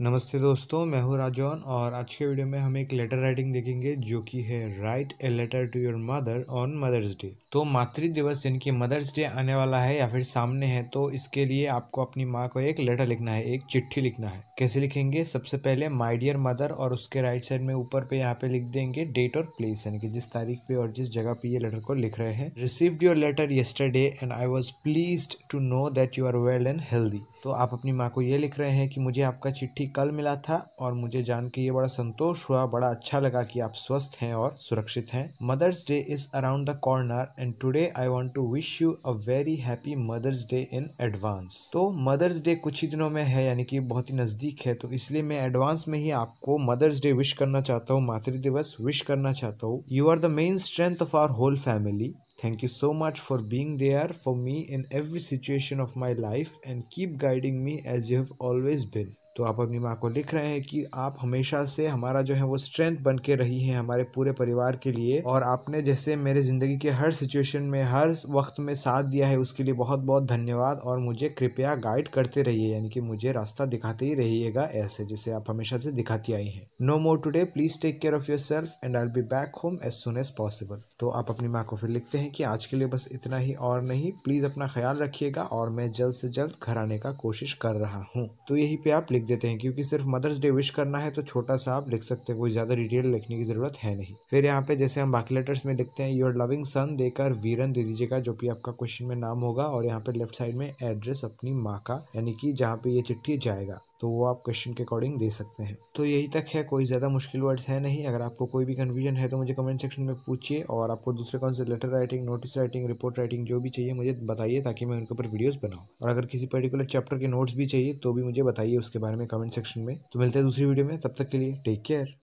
नमस्ते दोस्तों मैं हूँ राजौन और आज के वीडियो में हम एक लेटर राइटिंग देखेंगे जो कि है write a letter to your mother on mother's day तो मातृ दिवस यानी कि मदर्स डे आने वाला है या फिर सामने है तो इसके लिए आपको अपनी माँ को एक लेटर लिखना है एक चिट्ठी लिखना है कैसे लिखेंगे सबसे पहले माई डियर मदर और उसके राइट साइड में ऊपर पे यहाँ पे लिख देंगे डेट और प्लेस यानी कि जिस तारीख पे और जिस जगह पे ये लेटर को लिख रहे हैं received your letter yesterday and I was pleased to know that you are well and healthy तो आप अपनी माँ को ये लिख रहे हैं कि मुझे आपका चिट्ठी कल मिला था और मुझे जान के ये बड़ा संतोष हुआ बड़ा अच्छा लगा कि आप स्वस्थ हैं और सुरक्षित हैं mother's day is around the corner and today I want to wish you a very happy mother's day in advance तो मदर्स डे कुछ ही दिनों में है यानी कि बहुत ही नज़दीक है तो इसलिए मैं एडवांस में ही आपको मदर्स डे विश करना चाहता हूँ मातृ दिवस विश करना चाहता हूँ you are the main strength of our whole family thank you so much for being there for me in every situation of my life and keep guiding me as you have always been तो आप अपनी माँ को लिख रहे हैं कि आप हमेशा से हमारा जो है वो स्ट्रेंथ बन के रही है हमारे पूरे परिवार के लिए और आपने जैसे मेरे ज़िंदगी के हर सिचुएशन में हर वक्त में साथ दिया है उसके लिए बहुत बहुत धन्यवाद और मुझे कृपया गाइड करते रहिए यानी कि मुझे रास्ता दिखाते ही रहिएगा ऐसे जैसे आप हमेशा से दिखाती आई हैं no more today please take care of yourself and I be back home as soon as possible तो आप अपनी माँ को फिर लिखते हैं कि आज के लिए बस इतना ही और नहीं प्लीज़ अपना ख्याल रखिएगा और मैं जल्द से जल्द घर आने का कोशिश कर रहा हूँ तो यही पे आप लिख देते हैं क्योंकि सिर्फ मदर्स डे विश करना है तो छोटा सा आप लिख सकते हैं कोई ज़्यादा डिटेल लिखने की ज़रूरत है नहीं फिर यहाँ पे जैसे हम बाकी लेटर्स में लिखते हैं योर लविंग सन देकर वीरन दे दीजिएगा जो की आपका क्वेश्चन में नाम होगा और यहाँ पे लेफ्ट साइड में एड्रेस अपनी माँ का यानी कि जहाँ पे ये चिट्ठी जाएगा तो वो आप क्वेश्चन के अकॉर्डिंग दे सकते हैं तो यही तक है कोई ज़्यादा मुश्किल वर्ड्स है नहीं अगर आपको कोई भी कन्फ्यूजन है तो मुझे कमेंट सेक्शन में पूछिए और आपको दूसरे कौन से letter writing notice writing report writing जो भी चाहिए मुझे बताइए ताकि मैं उनके ऊपर वीडियोज़ बनाऊँ और अगर किसी पर्टिकुलर चैप्टर के नोट्स भी चाहिए तो भी मुझे बताइए उसके बारे में कमेंट सेक्शन में तो मिलते हैं दूसरी वीडियो में तब तक के लिए टेक केयर